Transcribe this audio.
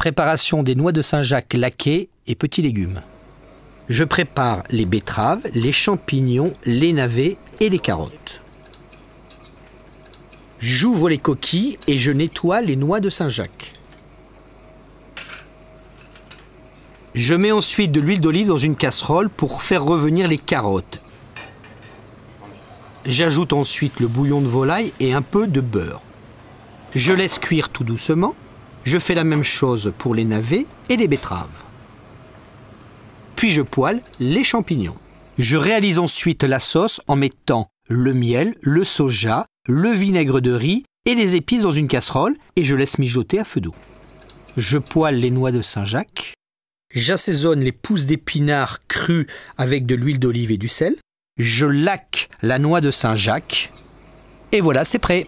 Préparation des noix de Saint-Jacques laquées et petits légumes. Je prépare les betteraves, les champignons, les navets et les carottes. J'ouvre les coquilles et je nettoie les noix de Saint-Jacques. Je mets ensuite de l'huile d'olive dans une casserole pour faire revenir les carottes. J'ajoute ensuite le bouillon de volaille et un peu de beurre. Je laisse cuire tout doucement je fais la même chose pour les navets et les betteraves. Puis je poêle les champignons. Je réalise ensuite la sauce en mettant le miel, le soja, le vinaigre de riz et les épices dans une casserole et je laisse mijoter à feu d'eau. Je poêle les noix de Saint-Jacques. J'assaisonne les pousses d'épinards crues avec de l'huile d'olive et du sel. Je laque la noix de Saint-Jacques. Et voilà, c'est prêt.